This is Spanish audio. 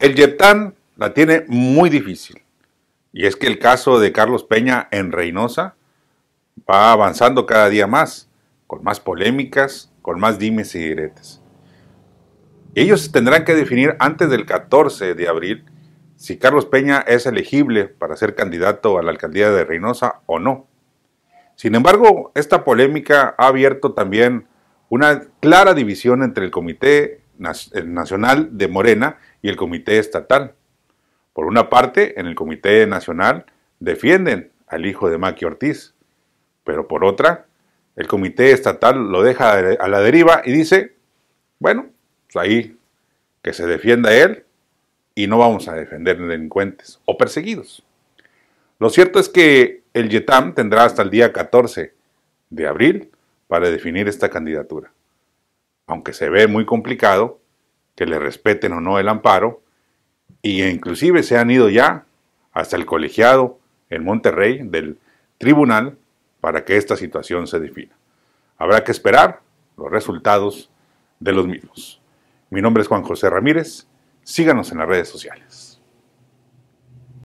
El Yetan la tiene muy difícil. Y es que el caso de Carlos Peña en Reynosa va avanzando cada día más, con más polémicas, con más dimes y diretes. Ellos tendrán que definir antes del 14 de abril si Carlos Peña es elegible para ser candidato a la alcaldía de Reynosa o no. Sin embargo, esta polémica ha abierto también una clara división entre el comité eh, nacional de Morena y el Comité Estatal. Por una parte, en el Comité Nacional defienden al hijo de Maqui Ortiz, pero por otra, el Comité Estatal lo deja a la deriva y dice, bueno, pues ahí que se defienda él y no vamos a defender delincuentes o perseguidos. Lo cierto es que el YETAM tendrá hasta el día 14 de abril para definir esta candidatura aunque se ve muy complicado, que le respeten o no el amparo, y inclusive se han ido ya hasta el colegiado en Monterrey del tribunal para que esta situación se defina. Habrá que esperar los resultados de los mismos. Mi nombre es Juan José Ramírez. Síganos en las redes sociales.